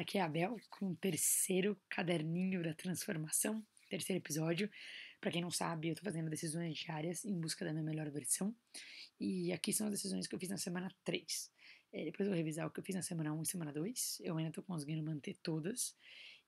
Aqui é a Bel com o terceiro caderninho da transformação, terceiro episódio. Para quem não sabe, eu tô fazendo decisões diárias em busca da minha melhor versão. E aqui são as decisões que eu fiz na semana 3. É, depois eu vou revisar o que eu fiz na semana 1 e semana 2. Eu ainda tô conseguindo manter todas.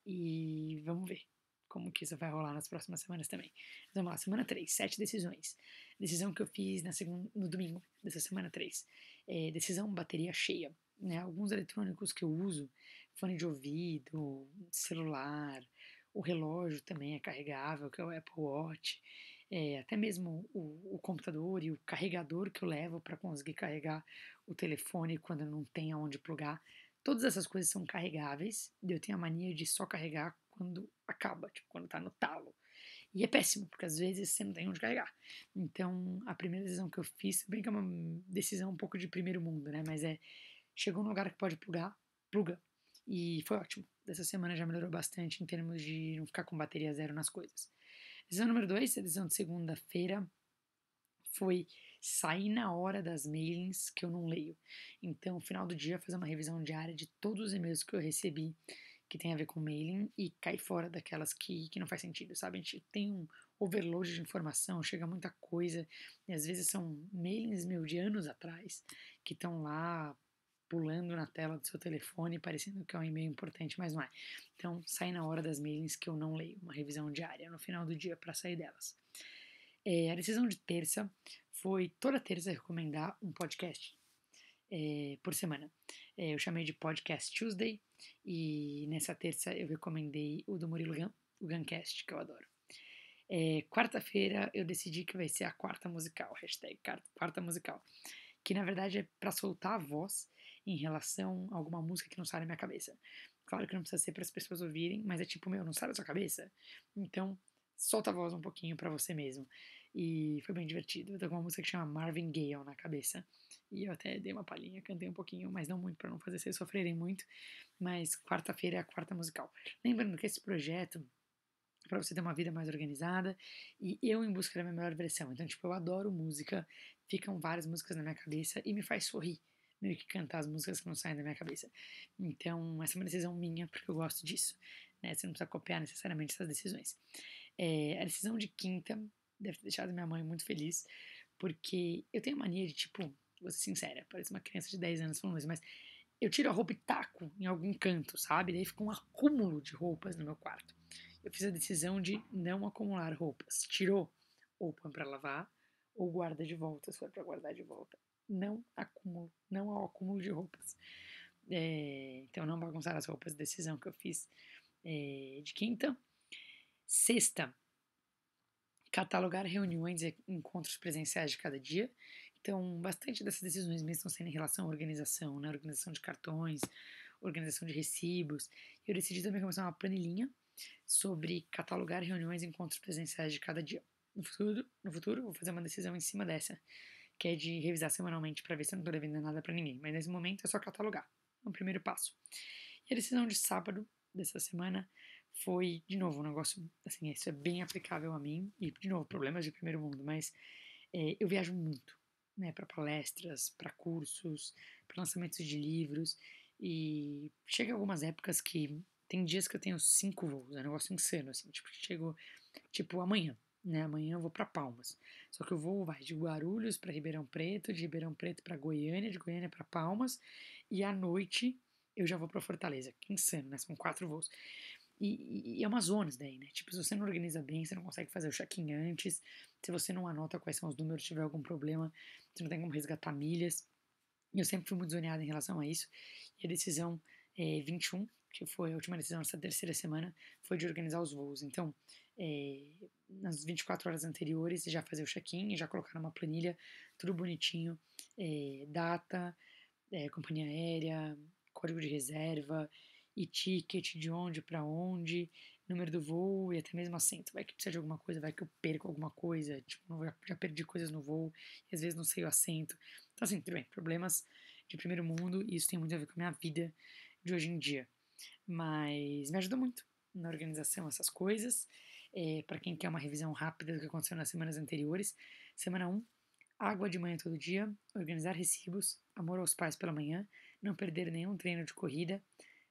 E vamos ver como que isso vai rolar nas próximas semanas também. Então, vamos lá, semana 3, sete decisões. Decisão que eu fiz na segunda, no domingo dessa semana 3. É, decisão bateria cheia. Né, alguns eletrônicos que eu uso fone de ouvido, celular, o relógio também é carregável, que é o Apple Watch, é, até mesmo o, o, computador e o carregador que eu levo para conseguir carregar o telefone quando não tem aonde plugar. Todas essas coisas são carregáveis e eu tenho a mania de só carregar quando acaba, tipo, quando tá no talo. E é péssimo, porque às vezes você não tem onde carregar. Então, a primeira decisão que eu fiz, bem que é uma decisão um pouco de primeiro mundo, né? Mas é, chegou num lugar que pode plugar, pluga. E foi ótimo. Dessa semana já melhorou bastante em termos de não ficar com bateria zero nas coisas. Decisão número 2, decisão de segunda-feira, foi sair na hora das mailings que eu não leio. Então, final do dia, fazer uma revisão diária de todos os e-mails que eu recebi que tem a ver com mailing e cair fora daquelas que, que não faz sentido, sabe? A gente tem um overload de informação, chega muita coisa, e às vezes são mailings meu de anos atrás que estão lá pulando na tela do seu telefone, parecendo que é um e-mail importante, mas não é. Então, sai na hora das mailings que eu não leio, uma revisão diária no final do dia para sair delas. É, a decisão de terça foi toda terça recomendar um podcast é, por semana. É, eu chamei de Podcast Tuesday e nessa terça eu recomendei o do Murilo Gun, o Guncast, que eu adoro. É, quarta-feira eu decidi que vai ser a quarta musical, hashtag quarta musical, que na verdade é para soltar a voz em relação a alguma música que não sai da minha cabeça. Claro que não precisa ser para as pessoas ouvirem, mas é tipo, meu, não sai da sua cabeça? Então, solta a voz um pouquinho para você mesmo. E foi bem divertido. Eu tô com uma música que chama Marvin Gaye na cabeça. E eu até dei uma palhinha, cantei um pouquinho, mas não muito, para não fazer vocês sofrerem muito. Mas quarta-feira é a quarta musical. Lembrando que esse projeto para você ter uma vida mais organizada e eu em busca da minha melhor versão. Então, tipo, eu adoro música, ficam várias músicas na minha cabeça e me faz sorrir meio que cantar as músicas que não saem da minha cabeça. Então, essa é uma decisão minha, porque eu gosto disso. Né? Você não precisa copiar necessariamente essas decisões. É, a decisão de quinta deve ter deixado minha mãe muito feliz, porque eu tenho a mania de, tipo, vou ser sincera, parece uma criança de 10 anos falando isso, mas eu tiro a roupa e taco em algum canto, sabe? Daí fica um acúmulo de roupas no meu quarto. Eu fiz a decisão de não acumular roupas. Tirou ou põe para lavar, ou guarda de volta, se for para guardar de volta não acúmulo, não ao acúmulo de roupas. É, então, não bagunçar as roupas, decisão que eu fiz é, de quinta. Sexta, catalogar reuniões e encontros presenciais de cada dia. Então, bastante dessas decisões mesmo estão sendo em relação à organização, né? Organização de cartões, organização de recibos. Eu decidi também começar uma planilhinha sobre catalogar reuniões e encontros presenciais de cada dia. No futuro, no futuro, vou fazer uma decisão em cima dessa, que é de revisar semanalmente para ver se eu não tô devendo nada para ninguém. Mas nesse momento é só catalogar. É o primeiro passo. E a decisão de sábado dessa semana foi, de novo, um negócio, assim, isso é bem aplicável a mim. E, de novo, problemas de primeiro mundo, mas é, eu viajo muito, né, para palestras, para cursos, para lançamentos de livros. E chega algumas épocas que tem dias que eu tenho cinco voos, é um negócio insano, assim, tipo, chego, tipo, amanhã, né, amanhã eu vou para Palmas. Só que o voo vai de Guarulhos para Ribeirão Preto, de Ribeirão Preto para Goiânia, de Goiânia para Palmas, e à noite eu já vou para Fortaleza. Que insano, né? São quatro voos. E, e, e, é umas zonas daí, né? Tipo, se você não organiza bem, você não consegue fazer o check-in antes, se você não anota quais são os números, tiver algum problema, você não tem como resgatar milhas. Eu sempre fui muito zoneada em relação a isso. E a decisão é, 21, que foi a última decisão nessa terceira semana, foi de organizar os voos. Então, é, nas 24 horas anteriores, já fazer o check-in, já colocar numa planilha, tudo bonitinho, é, data, é, companhia aérea, código de reserva, e ticket de onde para onde, número do voo e até mesmo assento. Vai que precisa de alguma coisa, vai que eu perco alguma coisa, tipo, já perdi coisas no voo e às vezes não sei o assento. Então, assim, tudo bem, problemas de primeiro mundo e isso tem muito a ver com a minha vida de hoje em dia mas me ajudou muito na organização essas coisas. É, para quem quer uma revisão rápida do que aconteceu nas semanas anteriores, semana 1, água de manhã todo dia, organizar recibos, amor aos pais pela manhã, não perder nenhum treino de corrida,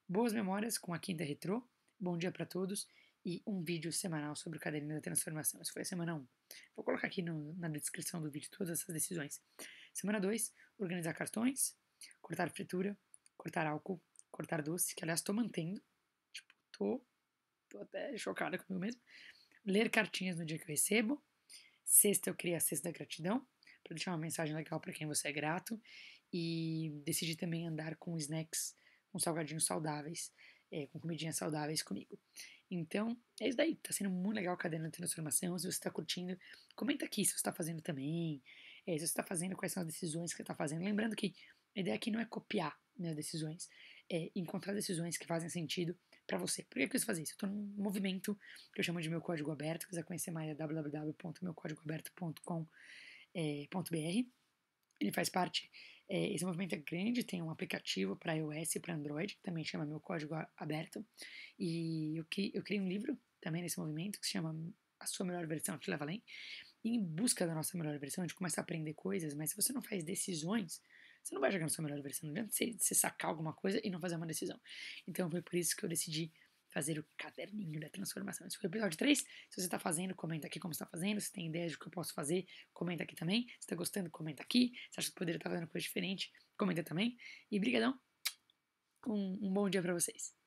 boas memórias com a quinta retrô, bom dia para todos e um vídeo semanal sobre o caderno da transformação. Isso foi a semana 1. Vou colocar aqui no, na descrição do vídeo todas essas decisões. Semana 2, organizar cartões, cortar fritura, cortar álcool, cortar doce, que aliás tô mantendo. Tipo, tô, tô até chocada comigo mesmo. Ler cartinhas no dia que eu recebo. Sexta eu criei a Sexta da Gratidão, para deixar uma mensagem legal para quem você é grato. E decidi também andar com snacks, com salgadinhos saudáveis, é, com comidinhas saudáveis comigo. Então, é isso daí. Tá sendo muito legal a cadeia de transformação. Se você tá curtindo, comenta aqui se você tá fazendo também. É, se você tá fazendo, quais são as decisões que você tá fazendo. Lembrando que a ideia aqui não é copiar minhas né, decisões, é, encontrar decisões que fazem sentido para você. Por que eu quis fazer isso? Eu estou num movimento que eu chamo de Meu Código Aberto. Se quiser conhecer mais é www.meucódigoaberto.com.br. É, Ele faz parte, é, esse movimento é grande, tem um aplicativo para iOS e para Android, que também chama Meu Código Aberto. E eu, eu criei um livro também nesse movimento que se chama A Sua Melhor Versão que Leva Além. E em busca da nossa melhor versão, a gente começa a aprender coisas, mas se você não faz decisões você não vai jogar na sua melhor versão, não adianta você, você sacar alguma coisa e não fazer uma decisão. Então foi por isso que eu decidi fazer o caderninho da transformação. Esse foi o episódio 3. Se você tá fazendo, comenta aqui como está fazendo. Se tem ideia de o que eu posso fazer, comenta aqui também. Se tá gostando, comenta aqui. Se acha que poderia estar tá fazendo coisa diferente, comenta também. E brigadão. um, um bom dia para vocês.